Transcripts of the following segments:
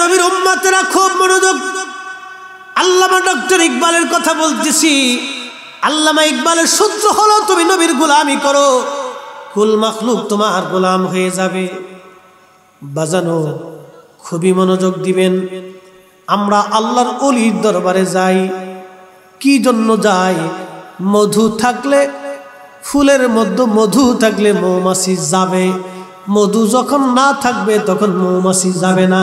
নবীর উম্মাতেরা খুব মনোযোগ আল্লামা ডক্টর ইকবালের কথা বলতেছি আল্লামা ইকবালের সূত্র হলো তুমি নবীর গোলামি করো কুল মখলুক তোমার গোলাম হয়ে যাবে বাজানো খুবই মনোযোগ দিবেন আমরা আল্লাহর অলির দরবারে যাই কি জন্য যাই মধু থাকলে ফুলের মধ্যে মধু থাকলে মৌমাছি যাবে মধু যখন না থাকবে তখন মৌমাছি যাবে না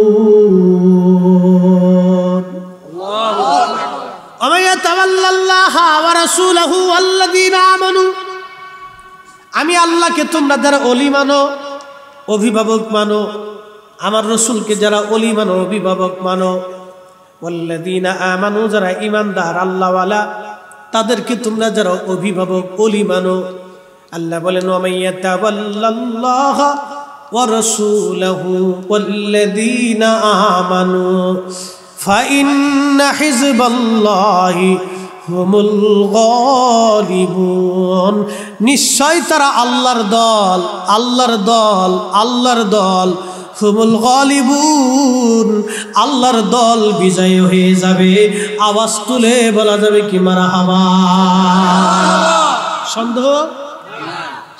আমি আল্লাহকে তোমরা যারা অলি মানো অভিভাবক মানো আমার রসুলকে যারা অলি মানো অভিভাবক মানো ওল্লাদিনা আমানু যারা ইমানদার আল্লাহওয়ালা তাদেরকে তোমরা যারা অভিভাবক অলি মানো আল্লাহ বলেন ওয়ারসুলহু فإن حزب الله হুমুল নিশ্চয় তারা আল্লাহর দল আল্লাহর দল আল্লাহর দল হুমুল গলিবুন আল্লাহর দল বিজয় হয়ে যাবে আওয়াজ তুলে বলা যাবে কি মারা হাবা সন্দেহ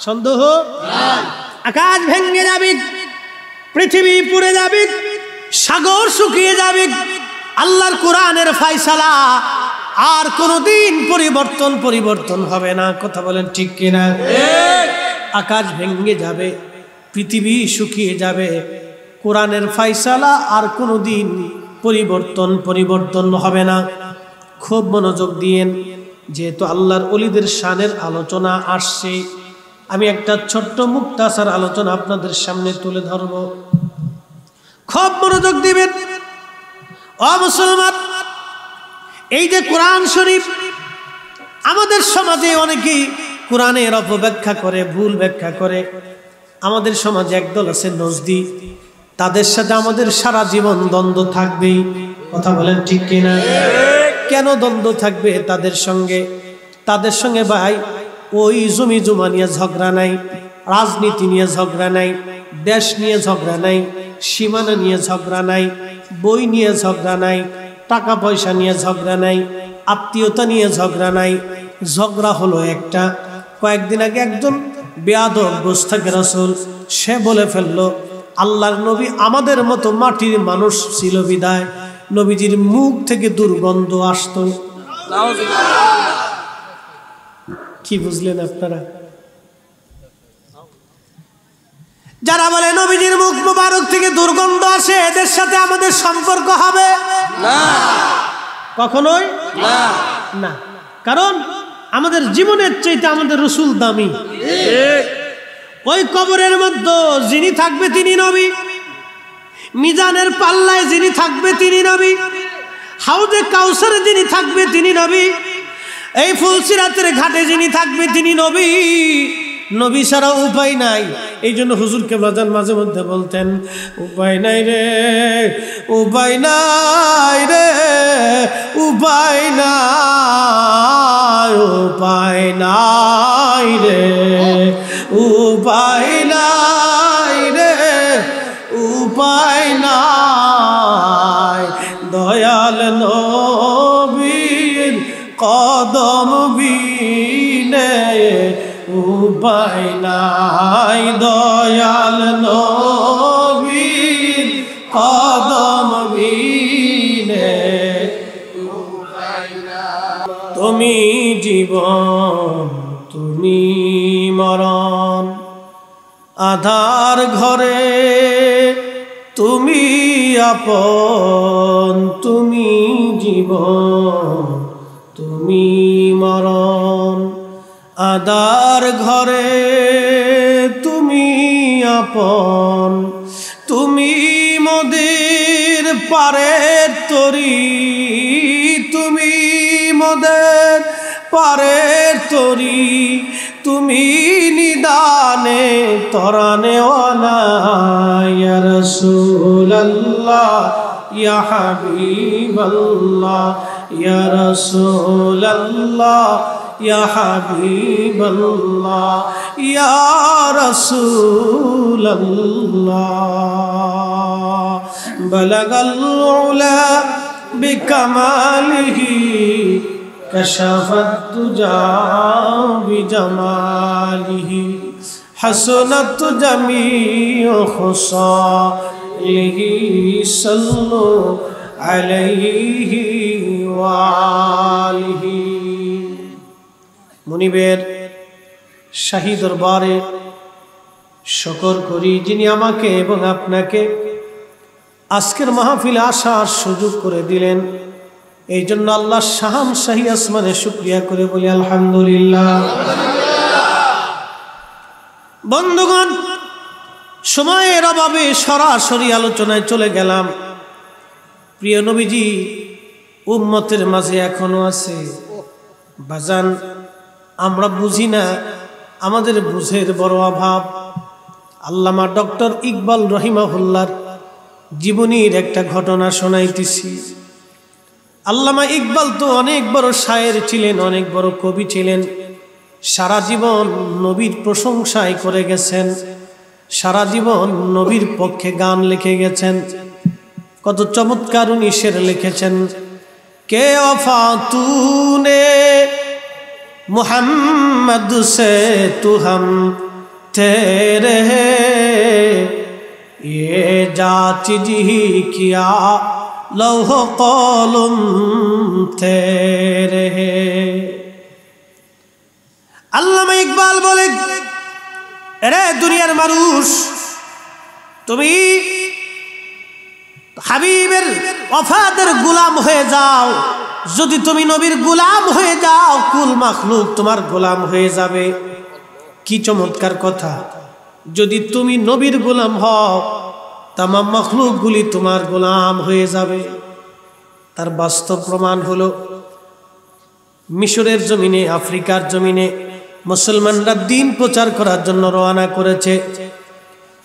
সন্দেহ আকাশ ভেঙে যাবি পৃথিবী পুড়ে যাবি সাগর শুকিয়ে যাবি আল্লাহর কোরআনের ফাইসালা আর কোনদিন পরিবর্তন পরিবর্তন হবে না কথা বলেন ঠিক কিনা আকাশ ভেঙে যাবে পৃথিবী শুকিয়ে যাবে কোরআনের ফাইসালা আর কোনদিন পরিবর্তন পরিবর্তন হবে না খুব মনোযোগ দিয়েন যেহেতু আল্লাহর অলিদের শানের আলোচনা আসছে আমি একটা ছোট্ট মুক্তাসার আলোচনা আপনাদের সামনে তুলে ধরব খুব মনোযোগ দিবেন অ মুসলমান এই যে কোরআন শরীফ আমাদের সমাজে অনেকেই কোরআনের অপব্যাখ্যা করে ভুল ব্যাখ্যা করে আমাদের সমাজে একদল আছে নজদি তাদের সাথে আমাদের সারা জীবন দ্বন্দ্ব থাকবেই কথা বলেন ঠিক কিনা কেন দ্বন্দ্ব থাকবে তাদের সঙ্গে তাদের সঙ্গে ভাই ওই জমি জমা নিয়ে ঝগড়া নাই রাজনীতি নিয়ে ঝগড়া নাই দেশ নিয়ে ঝগড়া নাই সীমানা নিয়ে ঝগড়া নাই বই নিয়ে ঝগড়া নাই টাকা পয়সা নিয়ে ঝগড়া নাই আত্মীয়তা নিয়ে ঝগড়া নাই ঝগড়া হলো একটা কয়েকদিন আগে একজন বেয়াদ গোস্তাকে রাসুল সে বলে ফেলল আল্লাহর নবী আমাদের মতো মাটির মানুষ ছিল বিদায় নবীজির মুখ থেকে দুর্গন্ধ আসত কি বুঝলেন আপনারা যারা বলে নবীজির মুখ মুবারক থেকে দুর্গন্ধ আসে এদের সাথে আমাদের সম্পর্ক হবে না কখনোই না না কারণ আমাদের জীবনের চাইতে আমাদের রসুল দামি ওই কবরের মধ্যে যিনি থাকবে তিনি নবী মিজানের পাল্লায় যিনি থাকবে তিনি নবী হাউদে কাউসারে যিনি থাকবে তিনি নবী এই ফুলসিরাতের ঘাটে যিনি থাকবে তিনি নবী নবী ছাড়া উপায় নাই এই জন্য হুজুর কেবলাজান মাঝে মধ্যে বলতেন উপায় নাই রে উপায় নাই রে উপায় না উপায় নাই রে নাই দয়াল নবীর কদম বিনে তুমি তুমি আধার ঘরে তুমি আপন তুমি জীবন আদার ঘরে তুমি আপন তুমি মদের পারে তরি তুমি মদের পারে তরি তুমি নিদানে তরানে রসুল্লাহ ইয়া হাবিবাল্লাহ ইয়া রসুল্লাহ يا حبيب الله يا رسول الله بلغ العلا بكماله كشف الدجى بجماله حسنت جميع خصاله صلوا عليه وآله মনিবের শাহী দরবারে শকর করি যিনি আমাকে এবং আপনাকে আজকের মাহফিলে আসার সুযোগ করে দিলেন এই জন্য আল্লাহ শাহাম শাহী আসমানে শুক্রিয়া করে বলি আলহামদুলিল্লাহ বন্ধুগণ সময়ের অভাবে সরাসরি আলোচনায় চলে গেলাম প্রিয় নবীজি উম্মতের মাঝে এখনো আছে বাজান আমরা বুঝি না আমাদের বুঝের বড় অভাব আল্লামা ডক্টর ইকবাল রহিমাহুল্লার জীবনীর একটা ঘটনা শোনাইতেছি আল্লামা ইকবাল তো অনেক বড় শায়ের ছিলেন অনেক বড় কবি ছিলেন সারা জীবন নবীর প্রশংসায় করে গেছেন সারা জীবন নবীর পক্ষে গান লিখে গেছেন কত চমৎকার উনি শের লিখেছেন কে অফা তুনে محمد سے تو ہم تیرے یہ جاتی جی کیا لوح قلم تیرے আল্লামা ইকবাল বলে রে দুনিয়ার মানুষ তুমি হাবিবের অফাদের গুলাম হয়ে যাও যদি তুমি নবীর গোলাম হয়ে যাও কুল মাখলুক তোমার গোলাম হয়ে যাবে কি চমৎকার কথা যদি তুমি নবীর গোলাম হও তামাম মখলুকগুলি তোমার গোলাম হয়ে যাবে তার বাস্তব প্রমাণ হলো মিশরের জমিনে আফ্রিকার জমিনে মুসলমানরা দিন প্রচার করার জন্য রওনা করেছে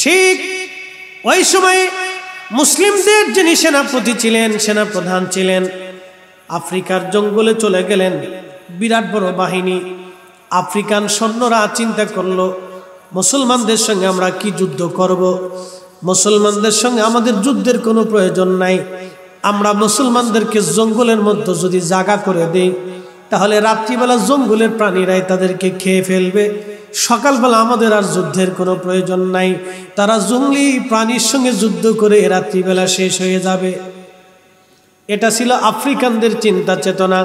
ঠিক ওই সময়ে মুসলিমদের যিনি সেনাপতি ছিলেন সেনাপ্রধান ছিলেন আফ্রিকার জঙ্গলে চলে গেলেন বিরাট বড় বাহিনী আফ্রিকান সৈন্যরা চিন্তা করল মুসলমানদের সঙ্গে আমরা কি যুদ্ধ করব। মুসলমানদের সঙ্গে আমাদের যুদ্ধের কোনো প্রয়োজন নাই আমরা মুসলমানদেরকে জঙ্গলের মধ্যে যদি জাগা করে দেই তাহলে রাত্রিবেলা জঙ্গলের প্রাণীরাই তাদেরকে খেয়ে ফেলবে সকালবেলা আমাদের আর যুদ্ধের কোনো প্রয়োজন নাই তারা জঙ্গলি প্রাণীর সঙ্গে যুদ্ধ করে রাত্রিবেলা শেষ হয়ে যাবে এটা ছিল আফ্রিকানদের চিন্তা চেতনা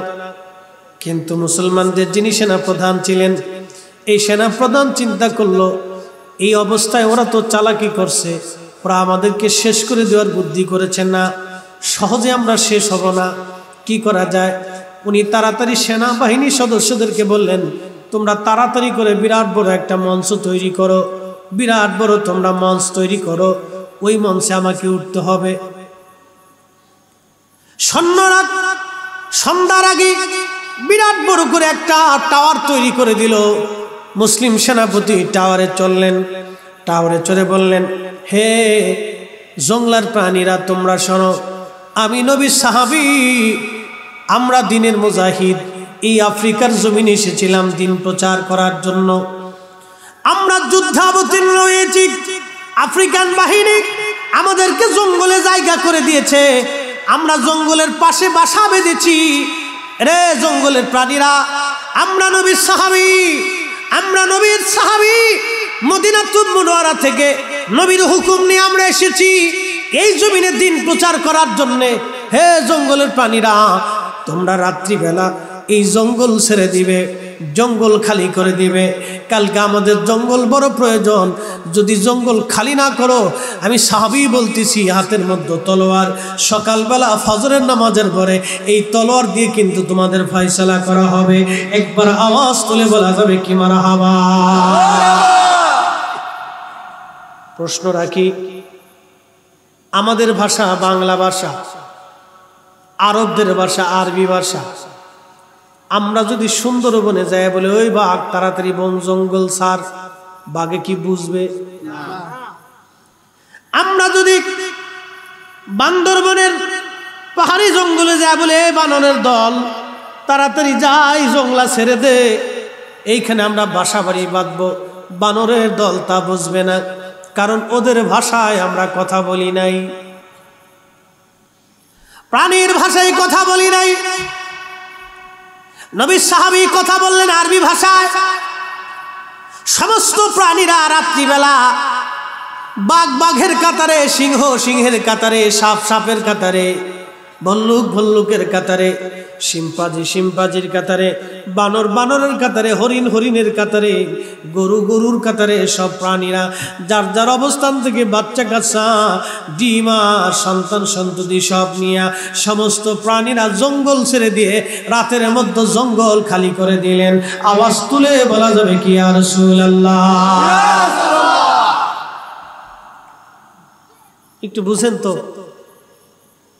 কিন্তু মুসলমানদের যিনি সেনাপ্রধান ছিলেন এই সেনাপ্রধান চিন্তা করলো এই অবস্থায় ওরা তো চালাকি করছে ওরা আমাদেরকে শেষ করে দেওয়ার বুদ্ধি করেছেন না সহজে আমরা শেষ হব না কি করা যায় উনি তাড়াতাড়ি সেনাবাহিনীর সদস্যদেরকে বললেন তোমরা তাড়াতাড়ি করে বিরাট বড় একটা মঞ্চ তৈরি করো বিরাট বড় তোমরা মঞ্চ তৈরি করো ওই মঞ্চে আমাকে উঠতে হবে সন্ন্যরাত সন্ধ্যার আগে বিরাট বড় করে একটা টাওয়ার তৈরি করে দিল মুসলিম সেনাপতি টাওয়ারে চললেন টাওয়ারে চড়ে বললেন হে জংলার প্রাণীরা তোমরা শোনো আমি নবী সাহাবি আমরা দিনের মুজাহিদ এই আফ্রিকার জমিনে এসেছিলাম দিন প্রচার করার জন্য আমরা যুদ্ধাবতীর্ণ হয়েছি আফ্রিকান বাহিনী আমাদেরকে জঙ্গলে জায়গা করে দিয়েছে আমরা জঙ্গলের পাশে বাসা বেঁধেছি রে জঙ্গলের প্রাণীরা আমরা নবীর সাহাবি আমরা নবীর সাহাবি মদিনা তুমারা থেকে নবীর হুকুম নিয়ে আমরা এসেছি এই জমিনে দিন প্রচার করার জন্যে হে জঙ্গলের প্রাণীরা তোমরা রাত্রিবেলা এই জঙ্গল ছেড়ে দিবে জঙ্গল খালি করে দিবে কালকে আমাদের জঙ্গল বড় প্রয়োজন যদি জঙ্গল খালি না করো আমি সাহাবি বলতেছি হাতের মধ্যে তলোয়ার সকালবেলা ফজরের নামাজের পরে এই তলোয়ার দিয়ে কিন্তু তোমাদের ফয়সলা করা হবে একবার আওয়াজ তুলে বলা যাবে কি মারা হাওয়া প্রশ্ন রাখি আমাদের ভাষা বাংলা ভাষা আরবদের ভাষা আরবি ভাষা আমরা যদি সুন্দরবনে যাই বলে ওই বাঘ তাড়াতাড়ি বন জঙ্গল সার বাঘে কি বুঝবে আমরা যদি বান্দরবনের পাহাড়ি জঙ্গলে যায় বলে বানরের দল তাড়াতাড়ি যাই জঙ্গলা ছেড়ে দে এইখানে আমরা বাসা বাড়ি বাঁধব বানরের দল তা বুঝবে না কারণ ওদের ভাষায় আমরা কথা বলি নাই প্রাণীর ভাষায় কথা বলি নাই নবী সাহাবি কথা বললেন আরবি ভাষায় সমস্ত প্রাণীরা রাত্রিবেলা বাঘ বাঘের কাতারে সিংহ সিংহের কাতারে সাপ সাপের কাতারে ভল্লুক ভল্লুকের কাতারে শিম্পাজি শিম্পাজির কাতারে বানর বানরের কাতারে হরিণ হরিণের কাতারে গরু গরুর কাতারে সব প্রাণীরা যার যার অবস্থান থেকে বাচ্চা কাচ্চা ডিমা সন্তান সন্ততি সব নিয়া সমস্ত প্রাণীরা জঙ্গল ছেড়ে দিয়ে রাতের মধ্যে জঙ্গল খালি করে দিলেন আওয়াজ তুলে বলা যাবে কি আর একটু বুঝেন তো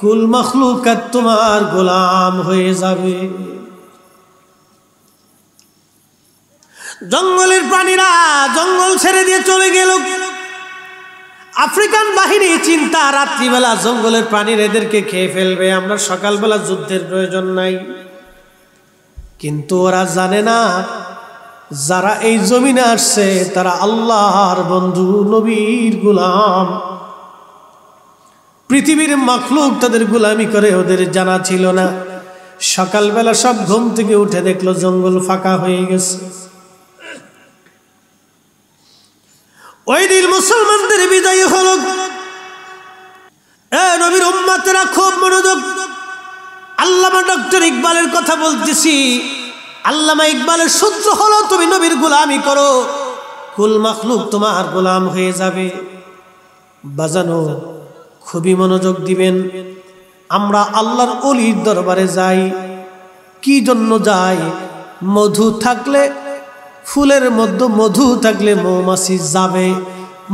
কুল মখলুকাত তোমার গোলাম হয়ে যাবে জঙ্গলের প্রাণীরা জঙ্গল ছেড়ে দিয়ে চলে গেল আফ্রিকান বাহিনী চিন্তা রাত্রিবেলা জঙ্গলের প্রাণীর এদেরকে খেয়ে ফেলবে আমরা সকালবেলা যুদ্ধের প্রয়োজন নাই কিন্তু ওরা জানে না যারা এই জমিনে আসছে তারা আল্লাহর বন্ধু নবীর গুলাম পৃথিবীর মাখলুক তাদের গুলামি করে ওদের জানা ছিল না সকালবেলা সব ঘুম থেকে উঠে দেখলো জঙ্গল ফাঁকা হয়ে গেছে ওই দিন মুসলমানদের বিদায় হল নবীর উম্মাতেরা খুব মনোযোগ আল্লামা ডক্টর ইকবালের কথা বলতেছি আল্লামা ইকবালের সূত্র হলো তুমি নবীর গুলামি করো কুল মাখলুক তোমার গোলাম হয়ে যাবে বাজানো খুবই মনোযোগ দিবেন আমরা আল্লাহর অলির দরবারে যাই কি জন্য যাই মধু থাকলে ফুলের মধ্যে মধু থাকলে মৌমাছি যাবে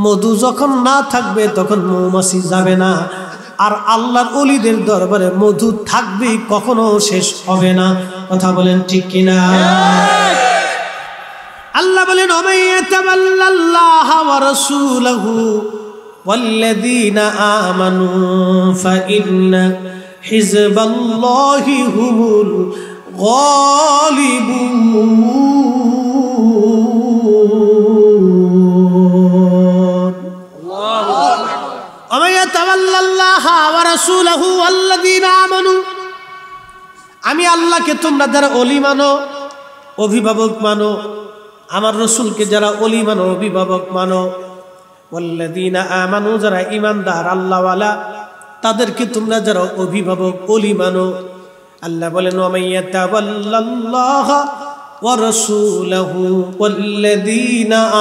মধু যখন না থাকবে তখন মৌমাছি যাবে না আর আল্লাহর অলিদের দরবারে মধু থাকবে কখনো শেষ হবে না কথা বলেন ঠিক কিনা আল্লাহ বলেন অমাইয়া তাবাল্লাল্লাহু ওয়া রাসূলুহু والذين آمنوا فإن حزب الله هم الغالبون ومن يتولى الله ورسوله والذين آمنوا আমি আল্লাহকে তোমরা যারা অলি মানো অভিভাবক মানো আমার রসুলকে যারা অলি মানো অভিভাবক মানো ওল্লাদিনা আমানু যারা ইমানদার আল্লাহওয়ালা তাদেরকে তোমরা যারা অভিভাবক অলি মানো আল্লাহ বলেন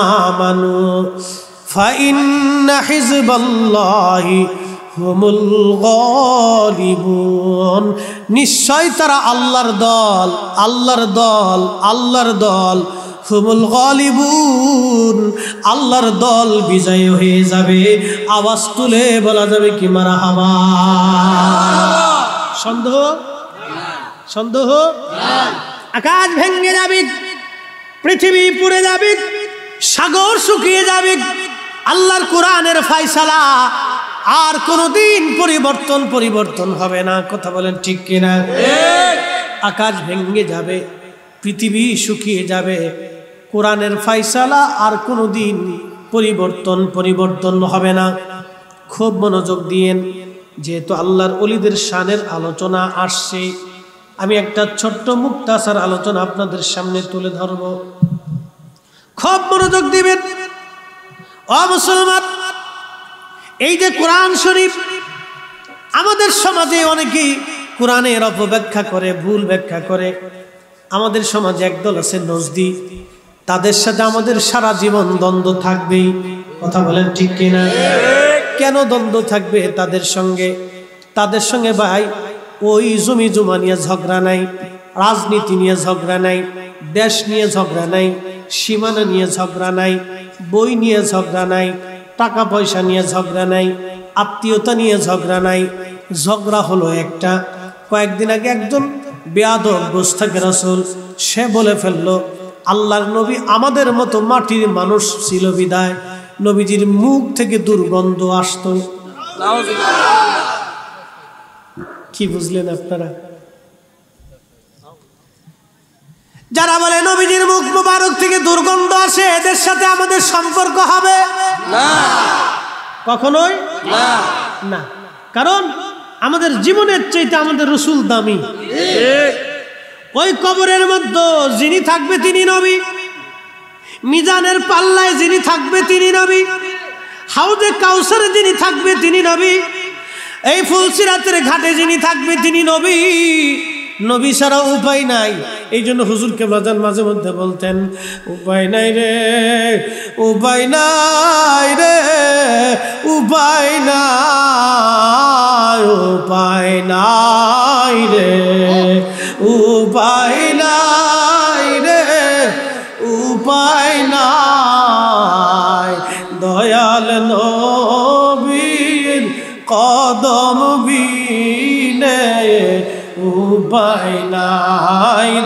আমানু فإن حزب الله হুমুল গলিবুন নিশ্চয় তারা আল্লাহর দল আল্লাহর দল আল্লাহর দল হুমুল গলিবুন আল্লাহর দল বিজয় হয়ে যাবে আওয়াজ তুলে বলা যাবে কি মারা হামা সন্দেহ সন্দেহ আকাশ ভেঙে যাবে পৃথিবী পুড়ে যাবে সাগর শুকিয়ে যাবে আল্লাহর কোরআনের ফাইসালা আর কোনদিন পরিবর্তন পরিবর্তন হবে না কথা বলেন ঠিক কিনা আকাশ ভেঙে যাবে পৃথিবী শুকিয়ে যাবে কোরআনের ফাইসালা আর কোনো দিন পরিবর্তন পরিবর্তন হবে না খুব মনোযোগ দিয়েন যেহেতু আল্লাহর অলিদের শানের আলোচনা আসছে আমি একটা ছোট্ট মুক্তাসার আলোচনা আপনাদের সামনে তুলে ধরব খুব মনোযোগ দিবেন অমুসলমান এই যে কোরআন শরীফ আমাদের সমাজে অনেকেই কোরআনের অপব্যাখ্যা করে ভুল ব্যাখ্যা করে আমাদের সমাজে একদল আছে নজদি তাদের সাথে আমাদের সারা জীবন দ্বন্দ্ব থাকবেই কথা বলেন ঠিক কিনা কেন দ্বন্দ্ব থাকবে তাদের সঙ্গে তাদের সঙ্গে ভাই ওই জমি জমা নিয়ে ঝগড়া নাই রাজনীতি নিয়ে ঝগড়া নাই দেশ নিয়ে ঝগড়া নাই সীমানা নিয়ে ঝগড়া নাই বই নিয়ে ঝগড়া নাই টাকা পয়সা নিয়ে ঝগড়া নাই আত্মীয়তা নিয়ে ঝগড়া নাই ঝগড়া হলো একটা কয়েকদিন আগে একজন অভ্যস্ত থাকে রাসুল সে বলে ফেললো আল্লাহর নবী আমাদের মতো মাটির মানুষ ছিল বিদায় নবীজির মুখ থেকে দুর্গন্ধ আসত কি বুঝলেন আপনারা যারা বলে নবীজির মুখ মুবারক থেকে দুর্গন্ধ আসে এদের সাথে আমাদের সম্পর্ক হবে না কখনোই না কারণ আমাদের জীবনের চাইতে আমাদের রসুল দামি ওই কবরের মধ্যে যিনি থাকবে তিনি নবী মিজানের পাল্লায় যিনি থাকবে তিনি নবী হাউজে কাউসারে যিনি থাকবে তিনি নবী এই ফুলসিরাতের ঘাটে যিনি থাকবে তিনি নবী নবী ছাড়া উপায় নাই এই জন্য হুজুর কেবলাজান মাঝে মধ্যে বলতেন উপায় নাই রে উপায় নাই রে উপায় নাই উপায় নাই রে উপায় নাই রে উপায় নাই দয়াল নয় উপায়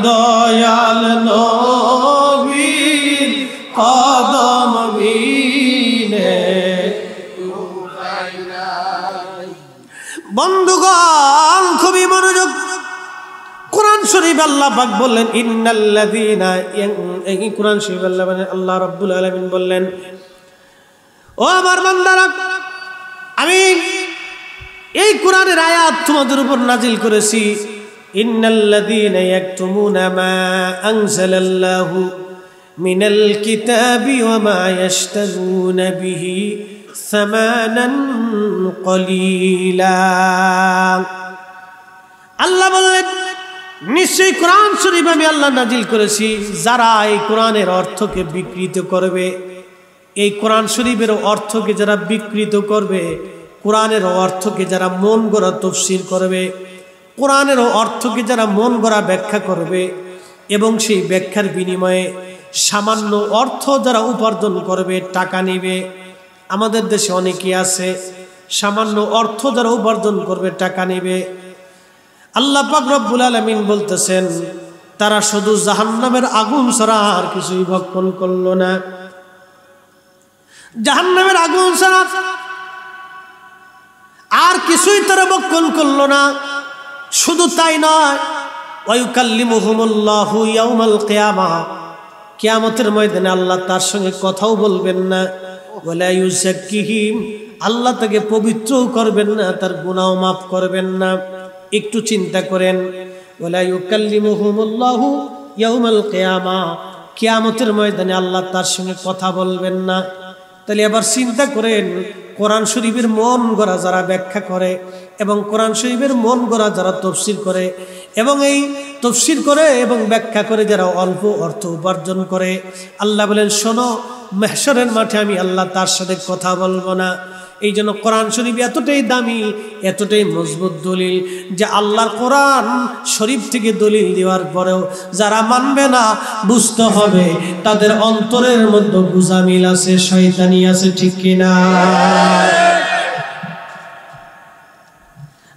দয়াল নবীর কদম বিনে বন্ধুগণ খুবই মনোযোগ কোরআন শরীফ আল্লাহ পাক বললেন ইন্নাল্লাযীনা এই কোরআন শরীফ আল্লাহ মানে আল্লাহ রাব্বুল আলামিন বললেন ও আমার বান্দারা আমি এই কোরআনের আয়াত তোমাদের উপর নাজিল করেছি إن الذين يكتمون ما أنزل الله من الكتاب وما يشترون به ثمانا قليلا আল্লাহ বললেন নিশ্চয়ই কোরআন শরীফ আমি আল্লাহ নাজিল করেছি যারা এই কোরআনের অর্থকে বিকৃত করবে এই কোরআন শরীফের অর্থকে যারা বিকৃত করবে কোরআনের অর্থকে যারা মন গড়া তফসিল করবে কোরআনের অর্থকে যারা মন গড়া ব্যাখ্যা করবে এবং সেই ব্যাখ্যার বিনিময়ে সামান্য অর্থ যারা উপার্জন করবে টাকা নেবে আমাদের দেশে অনেকে আছে সামান্য অর্থ যারা উপার্জন করবে টাকা নেবে আল্লাহ পাক আলমিন বলতেছেন তারা শুধু জাহান্নামের আগুন ছাড়া আর কিছুই ভক্ষণ করল না জাহান্নামের আগুন ছাড়া আর কিছুই তারা ভক্ষণ করল না শুধু তাই নয় কেয়ামতের ময়দানে আল্লাহ তার সঙ্গে কথাও বলবেন না বলে আল্লাহ তাকে পবিত্রও করবেন না তার গুণাও মাফ করবেন না একটু চিন্তা করেন কেয়ামতের ময়দানে আল্লাহ তার সঙ্গে কথা বলবেন না তাহলে এবার চিন্তা করেন কোরআন শরীফের মন গড়া যারা ব্যাখ্যা করে এবং কোরআন শরীফের মন গড়া যারা তফসির করে এবং এই তফসির করে এবং ব্যাখ্যা করে যারা অল্প অর্থ উপার্জন করে আল্লাহ বলেন শোনো মেহসরের মাঠে আমি আল্লাহ তার সাথে কথা বলবো না এই জন্য কোরআন শরীফ এতটাই দামি এতটাই মজবুত দলিল যে আল্লাহর কোরআন শরীফ থেকে দলিল দেওয়ার পরেও যারা মানবে না বুঝতে হবে তাদের অন্তরের মধ্যে গুজামিল আছে শয়তানি আছে ঠিক কিনা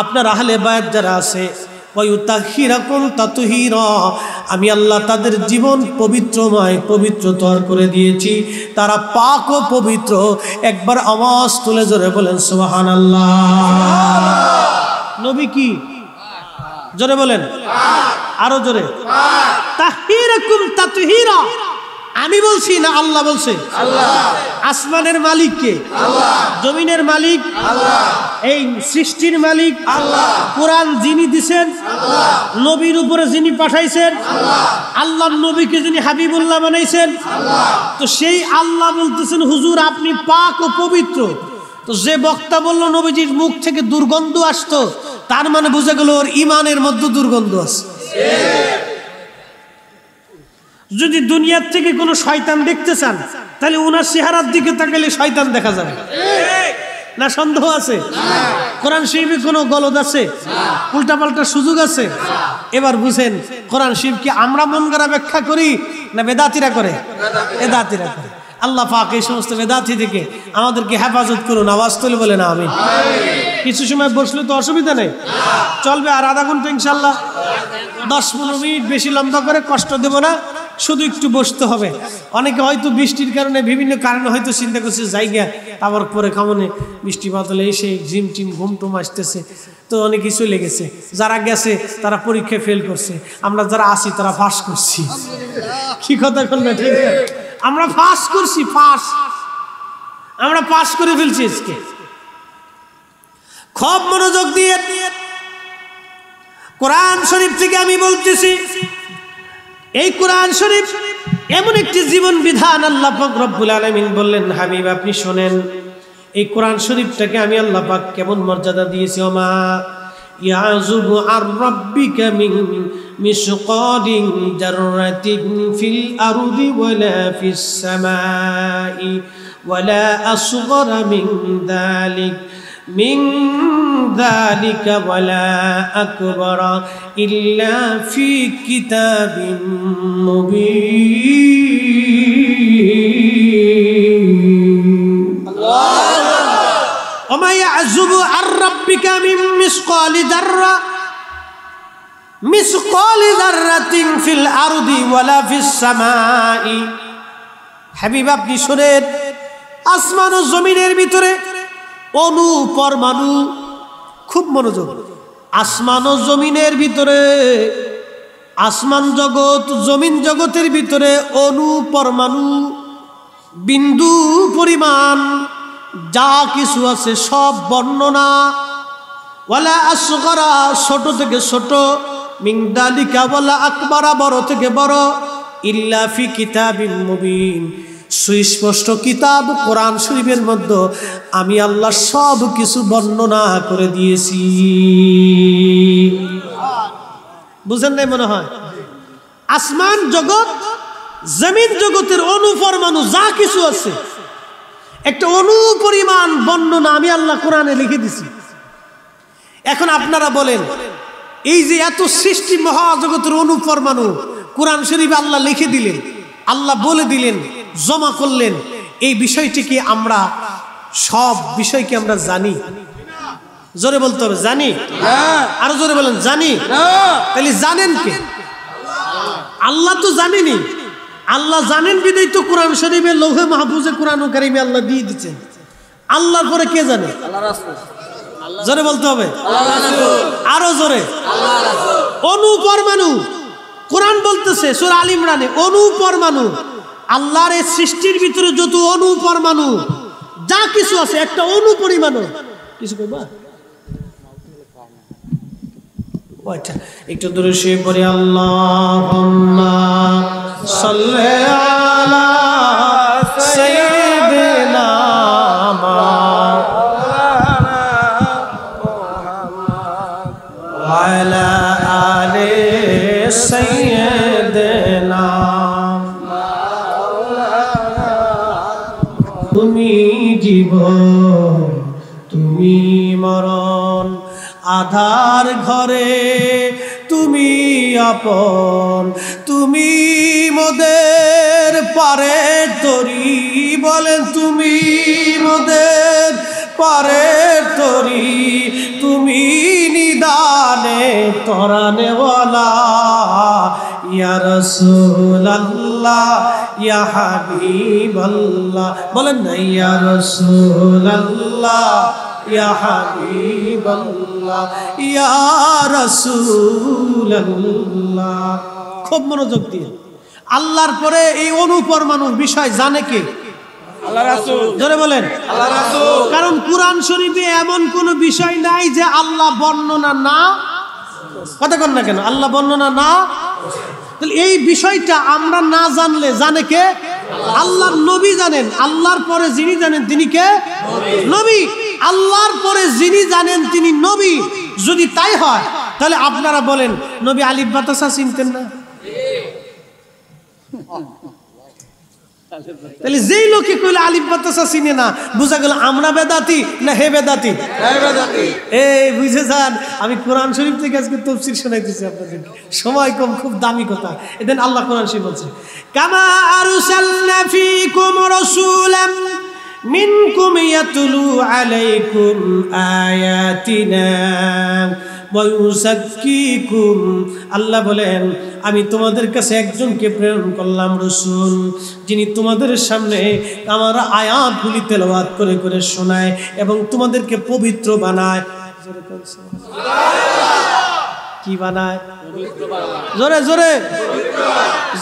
আপনার আহলে বায়াত যারা আছে আমি আল্লাহ তাদের জীবন পবিত্রময় পবিত্রতর করে দিয়েছি তারা পাক ও পবিত্র একবার আওয়াজ তুলে জোরে বলেন সোহান আল্লাহ নবী কি জোরে বলেন আরো জোরে তাহিরা আমি বলছি না আল্লাহ বলছে আসমানের মালিক কে জমিনের মালিক এই সৃষ্টির মালিক কোরআন যিনি দিছেন নবীর উপরে যিনি পাঠাইছেন আল্লাহ নবীকে যিনি হাবিবুল্লাহ বানাইছেন তো সেই আল্লাহ বলতেছেন হুজুর আপনি পাক ও পবিত্র তো যে বক্তা বললো নবীজির মুখ থেকে দুর্গন্ধ আসতো তার মানে বুঝে গেল ওর ইমানের মধ্যে দুর্গন্ধ আছে যদি দুনিয়ার থেকে কোনো শয়তান দেখতে চান তাহলে ওনার চেহারার দিকে তাকালে শয়তান দেখা যাবে না সন্দেহ আছে কোরআন শিবের কোনো গলদ আছে উল্টাপাল্টা সুযোগ আছে এবার বুঝেন কোরআন শিবকে আমরা মন করা ব্যাখ্যা করি না বেদাতিরা করে বেদাতিরা করে আল্লাহ পাক এই সমস্ত বেদাতি থেকে আমাদেরকে হেফাজত করুন আওয়াজ তুলে বলে না আমি কিছু সময় বসলে তো অসুবিধা নেই চলবে আর আধা ঘন্টা ইনশাল্লাহ দশ পনেরো মিনিট বেশি লম্বা করে কষ্ট দেব না শুধু একটু বসতে হবে অনেকে হয়তো বৃষ্টির কারণে বিভিন্ন কারণে হয়তো চিন্তা করছে জায়গা আবার পরে কামনে বৃষ্টি বাতলে এসে জিম টিম ঘুম টুম আসতেছে তো অনেক কিছু লেগেছে যারা গেছে তারা পরীক্ষায় ফেল করছে আমরা যারা আছি তারা ফাঁস করছি কি কথা বলবে ঠিক আছে আমরা ফাঁস করছি ফাঁস আমরা পাস করে ফেলছি আজকে খব মনোযোগ দিয়ে কোরআন শরীফ থেকে আমি বলতেছি এই কোরআন শরীফ এমন একটি জীবন বিধান আল্লাহ রব্বুল আলমিন বললেন হাবিব আপনি শোনেন এই কোরআন শরীফটাকে আমি আল্লাহ পাক কেমন মর্যাদা দিয়েছি ও মা يعزب عن ربك من مشقال جرة في الأرض ولا في السماء ولا أصغر من ذلك من ذلك ولا أكبر إلا في كتاب مبين الله وما يعزب عن হাবিব আপনি আসমান ও জমিনের ভিতরে অনু পরমাণু খুব মনোযোগ আসমান ও জমিনের ভিতরে আসমান জগৎ জমিন জগতের ভিতরে অনু পরমাণু বিন্দু পরিমাণ যা কিছু আছে সব বর্ণনা ওয়ালা আসগরা ছোট থেকে ছোট মিংদালিকা ওয়ালা আকবরা বড় থেকে বড় ইল্লা ফি কিতাবিম মুবিন সুস্পষ্ট কিতাব কোরআন শরীফের মধ্যে আমি আল্লাহ সব কিছু বর্ণনা করে দিয়েছি বুঝেন নাই মনে হয় আসমান জগৎ জমিন জগতের অনুপরমাণু যা কিছু আছে একটা অনুপরিমাণ বর্ণনা আমি আল্লাহ কোরআনে লিখে দিছি এখন আপনারা বলেন এই যে এত সৃষ্টি মহাজগতের অনুপরমাণু কোরআন শরীফ আল্লাহ লিখে দিলেন আল্লাহ বলে দিলেন জমা করলেন এই বিষয়টিকে আমরা সব বিষয়কে আমরা জানি জোরে বলতে হবে জানি হ্যাঁ। আরো জোরে বলেন জানি তাহলে জানেন কে আল্লাহ তো জানেনি আল্লাহ জানেন বিদায় তো কোরআন শরীফের লৌহে মাহফুজে কোরআন কারিমে আল্লাহ দিয়ে দিচ্ছেন আল্লাহর পরে কে জানে আল্লাহ জোরে বলতে হবে আরো জোরে অনু পরমাণু কোরআন বলতেছে সুর আল ইমরানে পরমাণু আল্লাহর সৃষ্টির ভিতরে যত অনু পরমাণু যা কিছু আছে একটা অনু পরিমাণু কিছু কইবা আচ্ছা একটু দূরে শুয়ে পড়ে আল্লাহ সাল্লাহ তুমি মরণ আধার ঘরে তুমি আপন তুমি মোদের পারে তরি বলেন তুমি মোদের পারে তরি তুমি নিদানে তরানেওয়ালা ইয়া রাসূলুল্লাহ ইয়া হাবিবাল্লাহ বলেন না ইয়া রাসূলুল্লাহ ইয়া হাবিবাল্লাহ ইয়া রাসূলুল্লাহ খুব মনোযোগ দিয়ে আল্লাহর পরে এই অনুপর মানুষ বিষয় জানে কে ধরে বলেন কারণ কোরআন শরীফে এমন কোন বিষয় নাই যে আল্লাহ বর্ণনা না কথা কন না কেন আল্লাহ বর্ণনা না তাহলে এই বিষয়টা আমরা না জানলে জানে কে আল্লাহর নবী জানেন আল্লাহর পরে যিনি জানেন তিনি কে নবী আল্লাহর পরে যিনি জানেন তিনি নবী যদি তাই হয় তাহলে আপনারা বলেন নবী আলিফ বাতাসা চিনতেন না তাহলে যেই লোকে কইলে আলিফ বাতাসা চিনে না বোঝা গেল আমরা বেদাতি না হে বেদাতি এই বুঝে যান আমি কোরআন শরীফ থেকে আজকে তফসির শোনাইতেছি আপনাদের সময় কম খুব দামি কথা এদিন আল্লাহ কোরআন শরীফ বলছে কামা আরসালনা ফিকুম রাসূলাম মিনকুম ইয়াতলু আলাইকুম আয়াতিনা আল্লাহ বলেন আমি তোমাদের কাছে একজনকে প্রেরণ করলাম রসুল যিনি তোমাদের সামনে আমার গুলি তেলবাদ করে করে শোনায় এবং তোমাদেরকে পবিত্র বানায় কি বানায় জোরে জোরে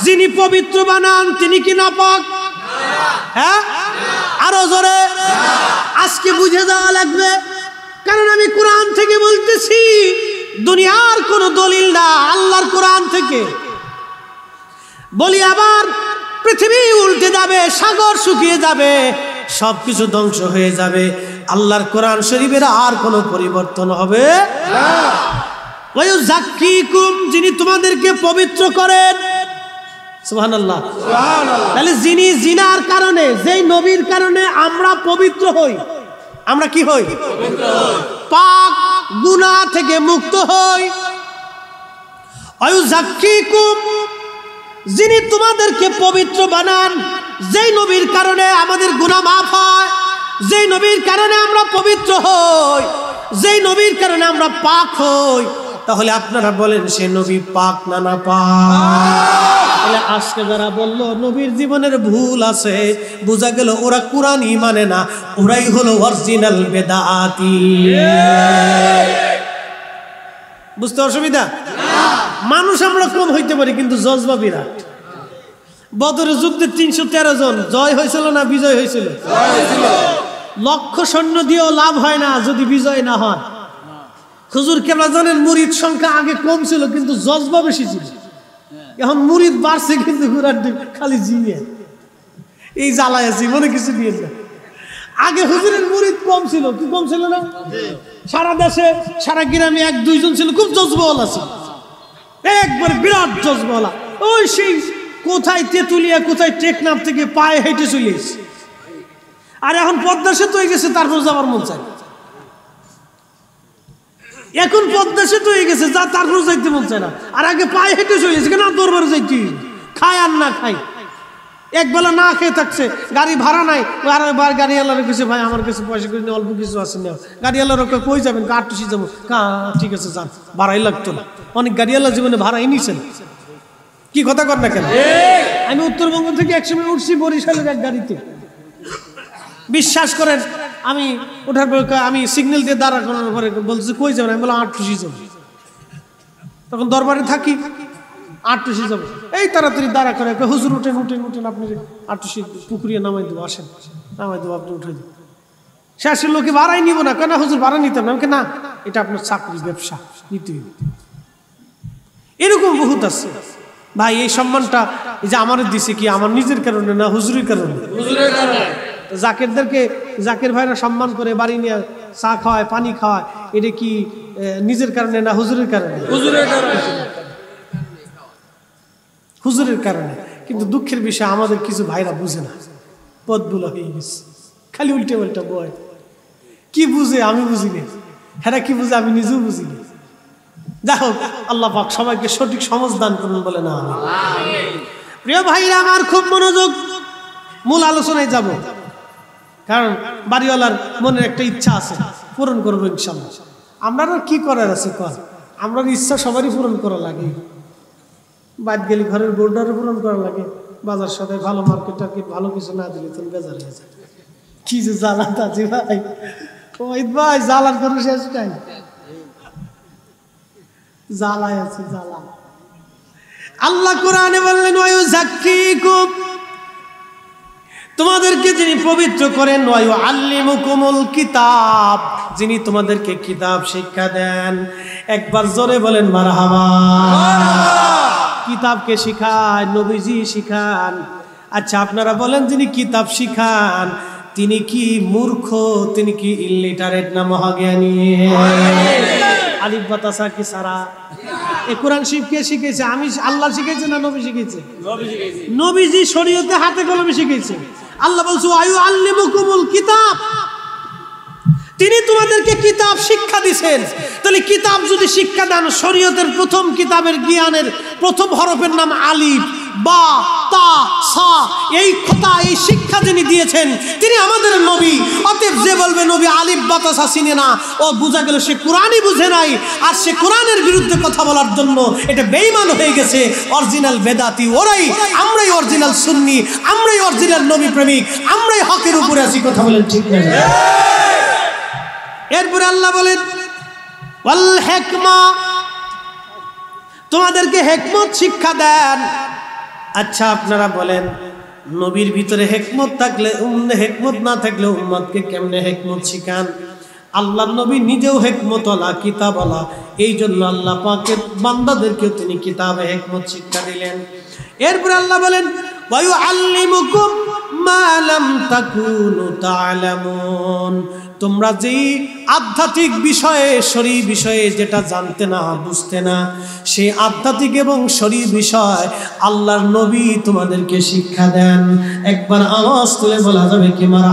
যিনি পবিত্র বানান তিনি কি না হ্যাঁ আরো জোরে আজকে বুঝে যাওয়া লাগবে কারণ আমি কোরআন থেকে বলতেছি দুনিয়ার কোন দলিল না আল্লাহর কোরআন থেকে বলি আবার পৃথিবী উল্টে যাবে সাগর শুকিয়ে যাবে সব কিছু ধ্বংস হয়ে যাবে আল্লাহর কোরআন শরীফের আর কোনো পরিবর্তন হবে যিনি তোমাদেরকে পবিত্র করেন তাহলে যিনি জিনার কারণে যেই নবীর কারণে আমরা পবিত্র হই আমরা কি হই পাক গুনা থেকে মুক্ত হই যিনি তোমাদেরকে পবিত্র বানান যেই নবীর কারণে আমাদের গুণা মাফ হয় যেই নবীর কারণে আমরা পবিত্র হই যেই নবীর কারণে আমরা পাক হই তাহলে আপনারা বলেন সে নবী পাক না না পাক তাহলে আজকে যারা বলল নবীর জীবনের ভুল আছে বোঝা গেল ওরা কোরআনই মানে না ওরাই হলো অরিজিনাল বেদাতি বুঝতে অসুবিধা মানুষ আমরা কম হইতে পারি কিন্তু জজবা বিরাট বদরের যুদ্ধে তিনশো তেরো জন জয় হয়েছিল না বিজয় হয়েছিল লক্ষ সৈন্য দিয়েও লাভ হয় না যদি বিজয় না হয় খুজুর কেমন জানেন মুরিদ সংখ্যা আগে কম ছিল কিন্তু জজবা বেশি ছিল এখন মুড়িদ বাড়ছে কিন্তু ঘুরার ডিম খালি জিয়ে এই জ্বালায় জীবনে কিছু দিয়ে যায় আগে হুজুরের মুড়িদ কম ছিল কি কম ছিল না সারা দেশে সারা গ্রামে এক দুইজন ছিল খুব জজবওয়ালা আছে একবার বিরাট জজবওয়ালা ওই সেই কোথায় তেঁতুলিয়া কোথায় টেকনাফ থেকে পায়ে হেঁটে চলিস আর এখন পদ্মা সেতু হয়ে গেছে তারপর যাওয়ার মন চাই এখন পদ্মা তো হয়ে গেছে যা রোজ যাইতে বলছে না আর আগে পায়ে হেঁটে শুয়েছে গেছে কেন দরবারে যাইতে খায় আর না খাই একবেলা না খেয়ে থাকছে গাড়ি ভাড়া নাই আর বার গাড়িওয়ালার কিছু ভাই আমার কাছে পয়সা করে অল্প কিছু আছে না গাড়িওয়ালার কই যাবেন টুসি যাবো কা ঠিক আছে যান ভাড়াই লাগতো না অনেক আল্লাহ জীবনে ভাড়াই নিছেন কি কথা কর না কেন আমি উত্তরবঙ্গ থেকে একসময় উঠছি বরিশালের এক গাড়িতে বিশ্বাস করেন আমি ওঠার পর আমি সিগন্যাল দিয়ে দাঁড়া করানোর পরে বলছি কই যাবেন আমি বললাম আটটুসি যাবো তখন দরবারে থাকি আটটুসি যাবো এই তাড়াতাড়ি দাঁড়া করে হুজুর উঠেন উঠেন উঠেন আপনি আটটুসি পুকুরিয়ে নামাই দেবো আসেন নামাই দেবো আপনি উঠে দেবো সে আসলে লোকে ভাড়াই নিব না কেন হুজুর ভাড়া নিতাম না না এটা আপনার চাকরি ব্যবসা নিতে এরকম বহুত আছে ভাই এই সম্মানটা এই যে আমার দিছে কি আমার নিজের কারণে না হুজুরের কারণে হুজুরের কারণে জাকেরদেরকে জাকের ভাইরা সম্মান করে বাড়ি নিয়ে চা খাওয়ায় পানি খাওয়ায় এটা কি নিজের কারণে না হুজুরের কারণে হুজুরের কারণে হুজুরের কারণে কিন্তু দুঃখের বিষয়ে আমাদের কিছু ভাইরা বুঝে না পদগুলো হয়ে গেছে খালি উল্টে উল্টা বয় কি বুঝে আমি বুঝি না হ্যাঁ কি বুঝে আমি নিজেও বুঝি না যাই হোক আল্লাহ পাক সবাইকে সঠিক সমাজ দান করুন বলে না প্রিয় ভাইরা আমার খুব মনোযোগ মূল আলোচনায় যাব কারণ বাড়িওয়ালার মনের একটা ইচ্ছা আছে পূরণ করবো ইনশাল্লাহ আমরারও কি করার আছে কর আমরা ইচ্ছা সবারই পূরণ করা লাগে বাদ গেলে ঘরের বোর্ডারও পূরণ করা লাগে বাজার সাথে ভালো মার্কেট টার্কেট ভালো কিছু না দিলে তুমি বেজার হয়ে যায় কি যে জ্বালা আছে ভাই ওই ভাই জ্বালার করে শেষ নাই জ্বালায় আছে জ্বালা আল্লাহ কোরআনে বললেন ওয়ু খুব তোমাদেরকে যিনি পবিত্র করেন আল্লিমুকুমুল কিতাব যিনি তোমাদেরকে কিতাব শিক্ষা দেন একবার জোরে বলেন মারহাবা কিতাবকে শিখান নবীজি শিখান আচ্ছা আপনারা বলেন যিনি কিতাব শিখান তিনি কি মূর্খ তিনি কি ইলিটারেট না মহাজ্ঞানী আলিফ বাতাসা কি সারা এ কোরআন শিব কে শিখেছে আমি আল্লাহ শিখেছে না নবী শিখেছে নবীজি শরীয়তে হাতে কলমে শিখেছে আল্লাহ বলছো আয়ু আল্লিমুকুমুল কিতাব তিনি তোমাদেরকে কিতাব শিক্ষা দিছেন তাহলে কিতাব যদি শিক্ষা দেন শরীয়তের প্রথম কিতাবের জ্ঞানের প্রথম হরফের নাম আলিফ বা তা সা এই এই শিক্ষা যিনি দিয়েছেন তিনি আমাদের নবী অতএব যে বলবে নবী আলিফ বাতাসা চিনে না ও বোঝা গেল সে কোরআনই বুঝে নাই আর সে কোরআনের বিরুদ্ধে কথা বলার জন্য এটা বেইমান হয়ে গেছে অরিজিনাল বেদাতি ওরাই আমরাই অরিজিনাল সুন্নি আমরাই অরিজিনাল নবী প্রেমিক আমরাই হকের উপরে আছি কথা বলেন ঠিক না এরপরে আল্লাহ বলেন ওয়াল হেকমা তোমাদেরকে হেকমত শিক্ষা দেন আচ্ছা আপনারা বলেন নবীর ভিতরে হেকমত থাকলে হেকমত না থাকলে উম্মতকে কেমনে হেকমত শিখান আল্লাহ নবী নিজেও কিতাব আলা এই জন্য আল্লাহ পাকে বান্দাদেরকেও তিনি কিতাবে হেকমত শিক্ষা দিলেন এরপরে আল্লাহ বলেন ويعلمكم ما لم تكونوا تعلمون তোমরা যেই আধ্যাত্মিক বিষয়ে শরীর বিষয়ে যেটা জানতে না বুঝতে না সেই আধ্যাত্মিক এবং শরীর বিষয় আল্লাহর নবী তোমাদেরকে শিক্ষা দেন একবার আওয়াজ তুলে বলা যাবে কি মারা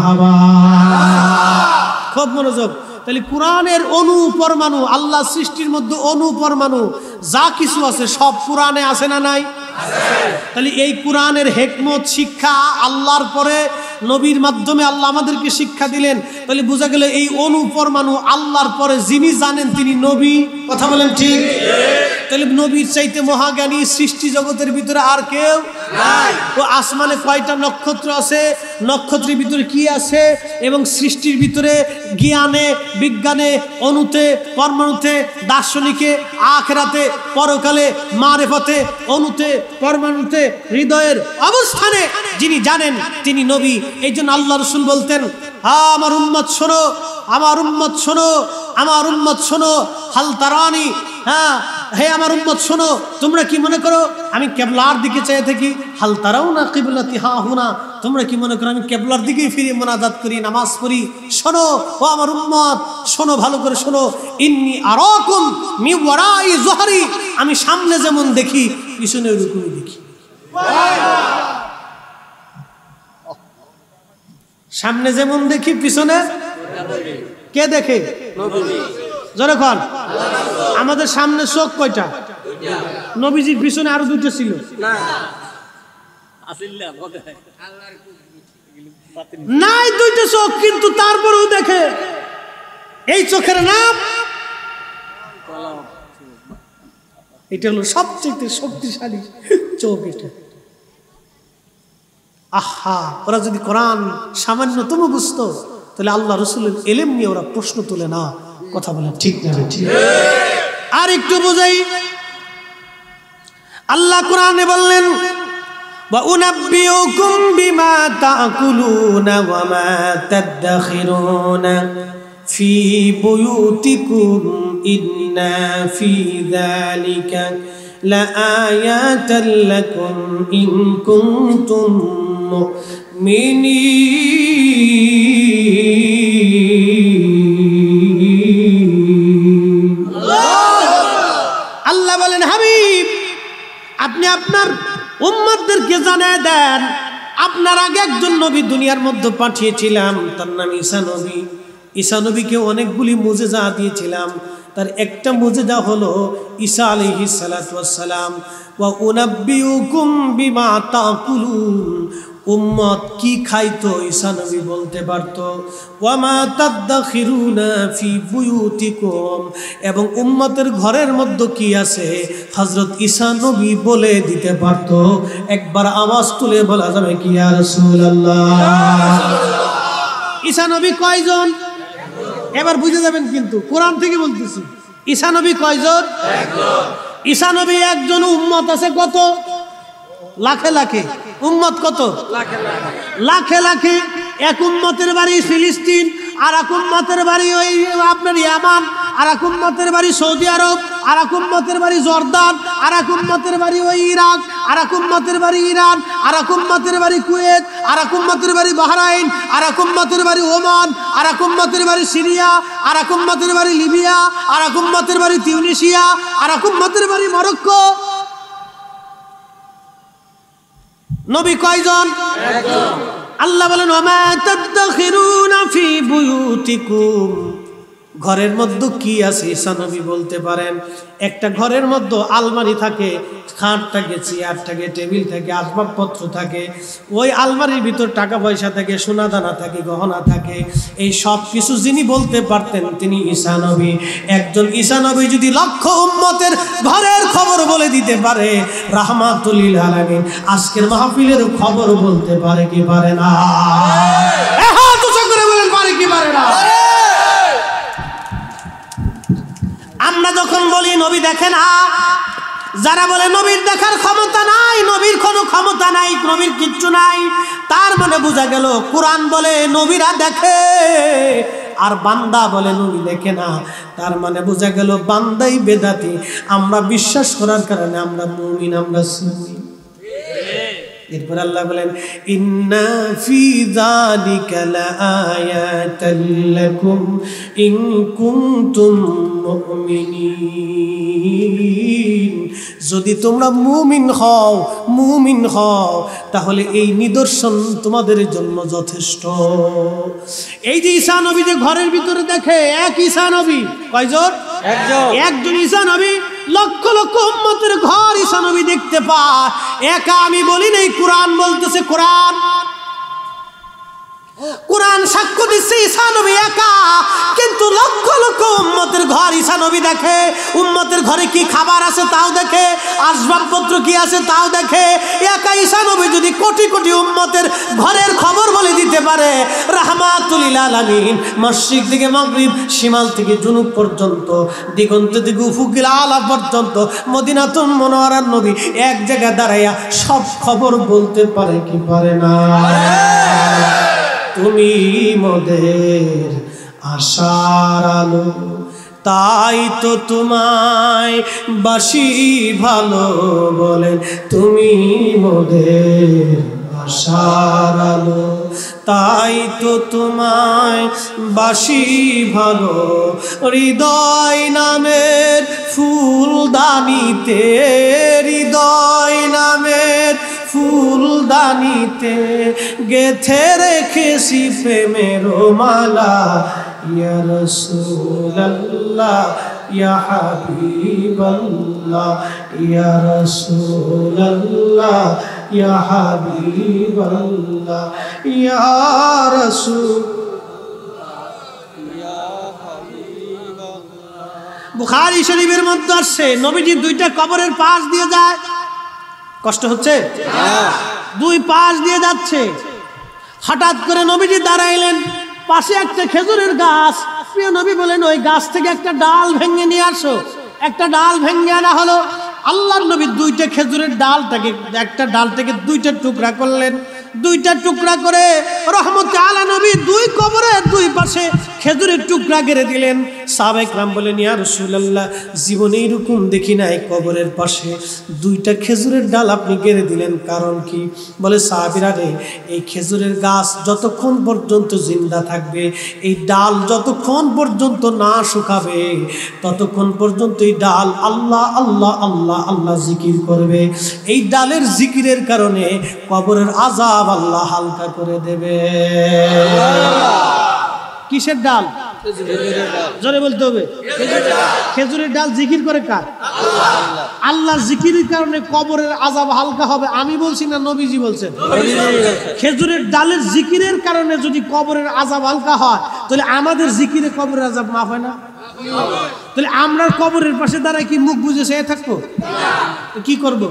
খুব মনোযোগ তাহলে কোরআনের অনুপরমাণু আল্লাহ সৃষ্টির মধ্যে অনুপরমাণু যা কিছু আছে সব কোরআনে আছে না নাই তাহলে এই কোরআনের হেকমত শিক্ষা আল্লাহর পরে নবীর মাধ্যমে আল্লাহ আমাদেরকে শিক্ষা দিলেন তাহলে বোঝা গেল এই অনুপরমাণু আল্লাহর পরে যিনি জানেন তিনি নবী কথা বলেন ঠিক তাহলে নবীর চাইতে মহাজ্ঞানী সৃষ্টি জগতের ভিতরে আর কেউ ও আসমানে কয়টা নক্ষত্র আছে নক্ষত্রের ভিতরে কি আছে এবং সৃষ্টির ভিতরে জ্ঞানে বিজ্ঞানে অনুতে পরমাণুতে দার্শনিকে আখেরাতে পরকালে মারে পথে অনুতে পরমাণুতে হৃদয়ের অবস্থানে যিনি জানেন তিনি নবী এই জন্য আল্লাহ রসুল বলতেন হা আমার উম্মত শোনো আমার উম্মত শোনো আমার উম্মত শোনো হালতারানি হ্যাঁ হে আমার উম্মত শোনো তোমরা কি মনে করো আমি কেবলার দিকে চেয়ে থাকি হাল তারাও না কিবলাতি হা হুনা তোমরা কি মনে করো আমি কেবলার দিকে ফিরে মোনাজাত করি নামাজ পড়ি শোনো ও আমার উম্মত শোনো ভালো করে শোনো ইন্নি আরকুম মি ওয়ারাই জোহারি আমি সামনে যেমন দেখি পিছনে ওরকমই দেখি সামনে যেমন দেখি পিছনে কে দেখে যখন আমাদের সামনে চোখ কয়টা নবীজির পিছনে আরো দুটো ছিল নাই দুইটা চোখ কিন্তু তারপরেও দেখে এই চোখের নাম এটা হলো সবচেয়ে শক্তিশালী চোখ এটা আহা ওরা যদি কোরআন সামান্যতম বুঝতো তাহলে আল্লাহ রসুলের এলেম নিয়ে ওরা প্রশ্ন তুলে না কথা বলেন ঠিক না ঠিক আর একটু বুঝাই আল্লাহ কোরআনে বললেন وأنبئكم بما تأكلون وما تدخرون في بيوتكم ইন্না في ذلك لآيات لكم إن كنتم مؤمنين আপনি আপনার উম্মাদদেরকে জানিয়ে দেন আপনার আগে একজন নবী দুনিয়ার মধ্যে পাঠিয়েছিলাম তার নাম ঈসা নবী ঈসা নবীকে অনেকগুলি মোজেজা দিয়েছিলাম তার একটা মোজেজা হলো ঈসা আলহি সালাতাম ওয়া উনাব্বিউকুম বিমা তাকুলুন উম্মত কি খাইতো ঈশা নবী বলতে পারত ওয়ামা তাদ্দাখিরুনা ফি বুয়ুতিকুম এবং উম্মতের ঘরের মধ্যে কি আছে হজরত ঈশা নবী বলে দিতে পারত একবার আওয়াজ তুলে বলা যাবে কি ইয়া নবী কয়জন এবার বুঝে যাবেন কিন্তু কোরআন থেকে বলতেছি ঈশা নবী কয়জন ঈশা নবী একজন উম্মত আছে কত লাখে লাখে উম্মত কত লাখে লাখে এক উম্মতের বাড়ি ফিলিস্তিন আর এক উম্মতের বাড়ি ওই আপনার ইয়ামান আর এক উম্মতের বাড়ি সৌদি আরব আর এক উম্মতের বাড়ি জর্দান আর এক উম্মতের বাড়ি ওই ইরাক আর এক উম্মতের বাড়ি ইরান আর এক উম্মতের বাড়ি কুয়েত আর এক উম্মতের বাড়ি বাহরাইন আর এক উম্মতের বাড়ি ওমান আর এক উম্মতের বাড়ি সিরিয়া আর এক উম্মতের বাড়ি লিবিয়া আর এক উম্মতের বাড়ি তিউনিশিয়া আর এক উম্মতের বাড়ি মরক্কো নবী কয়জন আল্লাহ বলেন ঘরের মধ্যে কি আছে ঈশানবী বলতে পারেন একটা ঘরের মধ্যে আলমারি থাকে খাট থাকে চেয়ার থাকে টেবিল থাকে আসবাবপত্র থাকে ওই আলমারির ভিতর টাকা পয়সা থাকে সোনা দানা থাকে গহনা থাকে এই সব কিছু যিনি বলতে পারতেন তিনি ঈশানবী একজন ঈশানবী যদি লক্ষ উম্মতের ঘরের খবর বলে দিতে পারে রাহমাতুলিল আলমিন আজকের মাহফিলের খবর বলতে পারে কি পারে না হ্যাঁ। করে বলেন পারে কি পারে না নবী দেখে না যারা বলে নবীর দেখার ক্ষমতা নাই নবীর কোনো ক্ষমতা নাই নবীর কিচ্ছু নাই তার মানে বোঝা গেল কোরআন বলে নবীরা দেখে আর বান্দা বলে নবী দেখে না তার মানে বোঝা গেল বান্দাই বেদাতি আমরা বিশ্বাস করার কারণে আমরা মুমিন আমরা সুমিন এরপর আল্লাহ বলেন ইন্না ফি যালিকা লাআয়াতান লাকুম ইন কুনতুম মুমিনিন যদি তোমরা মুমিন হও মুমিন হও তাহলে এই নিদর্শন তোমাদের জন্য যথেষ্ট এই যে ঈসা নবী যে ঘরের ভিতরে দেখে এক ঈসা নবী কয়জন একজন একজন নবী লক্ষ লক্ষ উম্মতের ঘর ইসানবি দেখতে পায় একা আমি বলি নাই কোরআন বলতেছে কোরআন কোরআন সাক্ষ্য দিচ্ছে ঈশা নবী একা কিন্তু লক্ষ লক্ষ উম্মতের ঘর ঈশা নবী দেখে উম্মতের ঘরে কি খাবার আছে তাও দেখে আসবাবপত্র কি আছে তাও দেখে একা ঈশা নবী যদি কোটি কোটি উম্মতের ঘরের খবর বলে দিতে পারে রাহমাতুলিল আলামিন মাসিক থেকে মাগরিব সীমাল থেকে জুনুব পর্যন্ত দিগন্ত থেকে উফুকিল আলা পর্যন্ত মদিনাতুন মনোয়ারার নবী এক জায়গায় দাঁড়াইয়া সব খবর বলতে পারে কি পারে না তুমি মোদের আশার আলো তাই তো তোমায় বাসি ভালো বলে তুমি মোদের আশার আলো তাই তো তোমায় বাসি ভালো হৃদয় নামের ফুলদানিতে হৃদয় নামের ফুলদানিতে গেথে রেখেছি প্রেমের মালা ইয়া রসুল্লাহ ইয়া হাবিবাল্লাহ ইয়া রসুল্লাহ ইয়া হাবিবাল্লাহ ইয়া বুখারি শরীফের মধ্যে আসছে নবীজি দুইটা কবরের পাশ দিয়ে যায় কষ্ট হচ্ছে দুই পাশ দিয়ে যাচ্ছে হঠাৎ করে নবীজি দাঁড়াইলেন পাশে একটা খেজুরের গাছ প্রিয় নবী বলেন ওই গাছ থেকে একটা ডাল ভেঙে নিয়ে আসো একটা ডাল ভেঙে আনা হলো আল্লাহর নবী দুইটা খেজুরের ডালটাকে একটা ডাল থেকে দুইটা টুকরা করলেন দুইটা টুকরা করে রহমতে আলা নবী দুই কবরের দুই পাশে খেজুরের টুকরা গেড়ে দিলেন সাবেক রাম বলেন ইয়া রসুল্লাহ জীবনে এইরকম দেখি নাই কবরের পাশে দুইটা খেজুরের ডাল আপনি গেড়ে দিলেন কারণ কি বলে সাহাবিরা রে এই খেজুরের গাছ যতক্ষণ পর্যন্ত জিন্দা থাকবে এই ডাল যতক্ষণ পর্যন্ত না শুকাবে ততক্ষণ পর্যন্ত এই ডাল আল্লাহ আল্লাহ আল্লাহ আল্লাহ জিকির করবে এই ডালের জিকিরের কারণে কবরের আজাদ অভাব আল্লাহ হালকা করে দেবে কিসের ডাল জোরে বলতে হবে খেজুরের ডাল জিকির করে কার আল্লাহ জিকিরের কারণে কবরের আজাব হালকা হবে আমি বলছি না নবীজি বলছেন খেজুরের ডালের জিকিরের কারণে যদি কবরের আজাব হালকা হয় তাহলে আমাদের জিকিরে কবরের আজাব মাফ হয় না তাহলে আমরা কবরের পাশে দাঁড়ায় কি মুখ বুঝে সে থাকবো কি করবো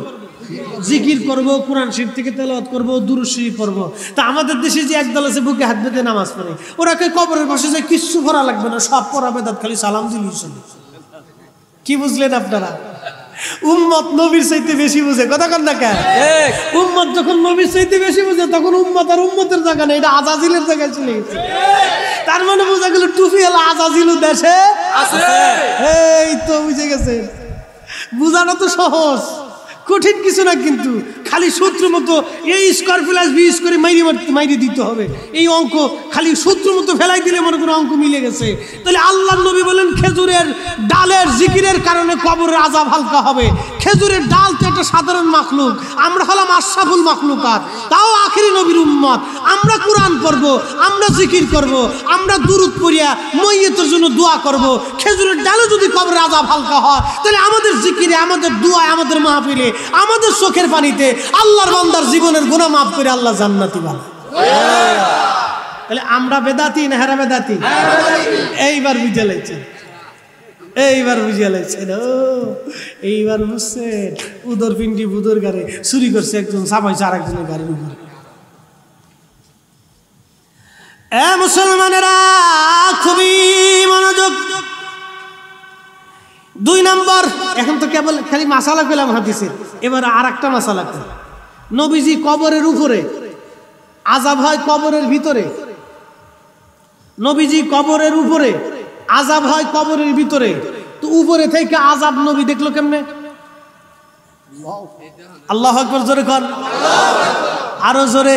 জিকির করবো কোরআন শরীফ থেকে তেলাওয়াত করবো দুরুদ শরীফ পড়ব তা আমাদের দেশে যে একদল আছে বুকে হাত বেঁধে নামাজ পড়ে ওরা ওরাকে কবরের পাশে যে কিচ্ছু পড়া লাগবে না সব পড়া বেদাত খালি সালাম দিলি কি বুঝলেন আপনারা উম্মত নবীর চাইতে বেশি বুঝে কথা কন না কেন উম্মত যখন নবীর চাইতে বেশি বুঝে তখন উম্মত আর উম্মতের জায়গা নেই এটা আজাজিলের জায়গায় চলে গেছে তার মানে বোঝা গেল টুপি হলো আজাজিল দেশে এই তো বুঝে গেছে বুঝানো তো সহজ কঠিন কিছু না কিন্তু খালি সূত্র মতো এই স্কোয়ার প্লাস বি করে মাইরে মাইরে দিতে হবে এই অঙ্ক খালি সূত্র মতো ফেলাই দিলে মনে করো অঙ্ক মিলে গেছে তাহলে আল্লাহ নবী বলেন খেজুরের ডালের জিকিরের কারণে কবরের আজাব হালকা হবে খেজুরের ডাল তো একটা সাধারণ মাখলুক আমরা হলাম আশাফুল মাখলুকার তাও আখিরি নবীর উম্মত আমরা কোরআন করব আমরা জিকির করব আমরা দূরত পড়িয়া মইয়েতের জন্য দোয়া করব খেজুরের ডালে যদি কবরের আজাব হালকা হয় তাহলে আমাদের জিকিরে আমাদের দোয়ায় আমাদের মাহফিলে আমাদের চোখের পানিতে আল্লাহর বন্দার জীবনের গুণা মাফ করে আল্লাহ জান্নাতি বলে তাহলে আমরা বেদাতি না হেরা বেদাতি এইবার বুঝে লাগছে এইবার বুঝিয়া লাগছেন এইবার বুঝছেন উদর পিন্ডি বুদর গাড়ি চুরি করছে একজন চাপাইছে আর একজনের গাড়ির উপরে এ মুসলমানেরা খুবই মনোযোগ দুই নম্বর এখন তো কেবল খালি মাসালা পেলাম হাদিসের এবার আর একটা মাসালা নবীজি কবরের উপরে আজাব হয় কবরের ভিতরে নবীজি কবরের উপরে আজাব হয় কবরের ভিতরে তো উপরে থেকে আজাব নবী দেখলো কেমনে আল্লাহ একবার জোরে কর আরো জোরে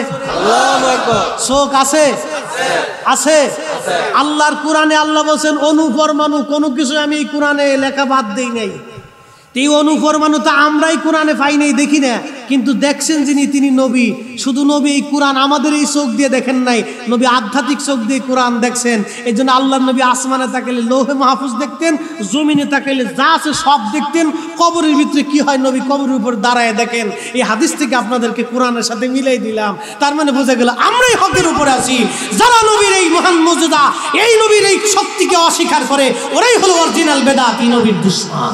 শোক আছে আছে আল্লাহর কোরআনে আল্লাহ বলছেন অনুপরমাণু কোনো কিছু আমি কোরআনে লেখা বাদ দিই নাই এই অনুপরমাণু তো আমরাই কোরআনে পাই নাই দেখি না কিন্তু দেখছেন যিনি তিনি নবী শুধু নবী এই কোরআন আমাদের এই চোখ দিয়ে দেখেন নাই নবী আধ্যাত্মিক চোখ দিয়ে কোরআন দেখছেন এই জন্য আল্লাহ নবী আসমানে তাকালে লোহে মাহফুজ দেখতেন জমিনে তাকালে যা আছে সব দেখতেন কবরের ভিতরে কি হয় নবী কবরের উপর দাঁড়ায় দেখেন এই হাদিস থেকে আপনাদেরকে কোরআনের সাথে মিলাই দিলাম তার মানে বোঝা গেল আমরাই হকের উপরে আছি যারা নবীর এই মহান মজুদা এই নবীর এই শক্তিকে অস্বীকার করে ওরাই হলো অরিজিনাল বেদা এই নবীর দুশ্মন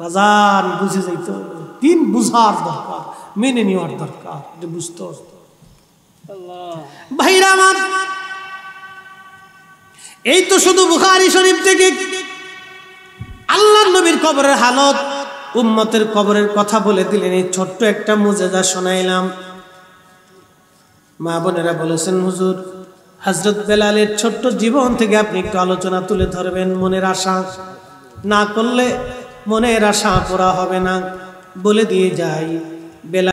বাজার বুঝে যাইতে হবে দিন বুঝার দরকার মেনে নেওয়ার দরকার এটা বুঝতে হবে এই তো শুধু বুখারি শরীফ থেকে আল্লাহ নবীর কবরের হালত উম্মতের কবরের কথা বলে দিলেন এই ছোট্ট একটা মুজেজা শোনাইলাম মা বোনেরা বলেছেন হুজুর হজরত বেলালের ছোট্ট জীবন থেকে আপনি একটু আলোচনা তুলে ধরবেন মনের আশা না করলে মনের আশা পড়া হবে না বলে দিয়ে যাই বেলা